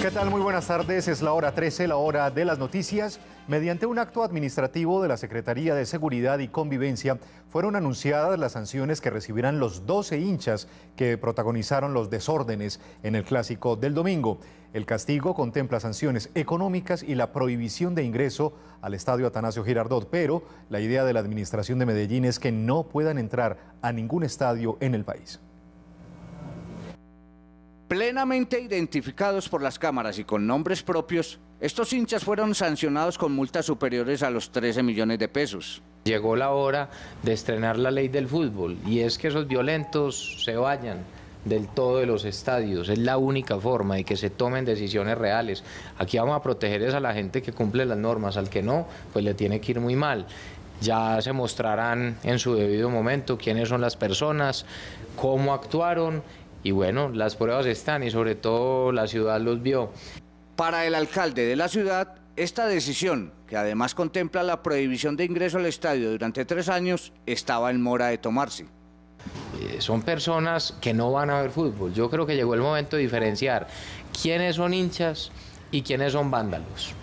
¿Qué tal? Muy buenas tardes. Es la hora 13, la hora de las noticias. Mediante un acto administrativo de la Secretaría de Seguridad y Convivencia, fueron anunciadas las sanciones que recibirán los 12 hinchas que protagonizaron los desórdenes en el clásico del domingo. El castigo contempla sanciones económicas y la prohibición de ingreso al estadio Atanasio Girardot, pero la idea de la Administración de Medellín es que no puedan entrar a ningún estadio en el país. Plenamente identificados por las cámaras y con nombres propios, estos hinchas fueron sancionados con multas superiores a los 13 millones de pesos. Llegó la hora de estrenar la ley del fútbol y es que esos violentos se vayan del todo de los estadios. Es la única forma de que se tomen decisiones reales. Aquí vamos a proteger a la gente que cumple las normas, al que no, pues le tiene que ir muy mal. Ya se mostrarán en su debido momento quiénes son las personas, cómo actuaron y bueno, las pruebas están y sobre todo la ciudad los vio. Para el alcalde de la ciudad, esta decisión, que además contempla la prohibición de ingreso al estadio durante tres años, estaba en mora de tomarse. Eh, son personas que no van a ver fútbol. Yo creo que llegó el momento de diferenciar quiénes son hinchas y quiénes son vándalos.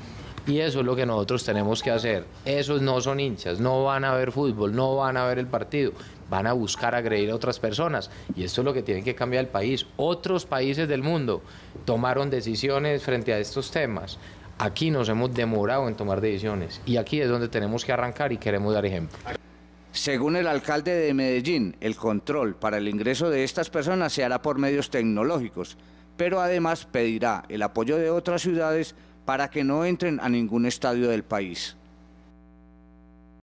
Y eso es lo que nosotros tenemos que hacer. Esos no son hinchas, no van a ver fútbol, no van a ver el partido, van a buscar agredir a otras personas. Y esto es lo que tiene que cambiar el país. Otros países del mundo tomaron decisiones frente a estos temas. Aquí nos hemos demorado en tomar decisiones y aquí es donde tenemos que arrancar y queremos dar ejemplo. Según el alcalde de Medellín, el control para el ingreso de estas personas se hará por medios tecnológicos, pero además pedirá el apoyo de otras ciudades para que no entren a ningún estadio del país.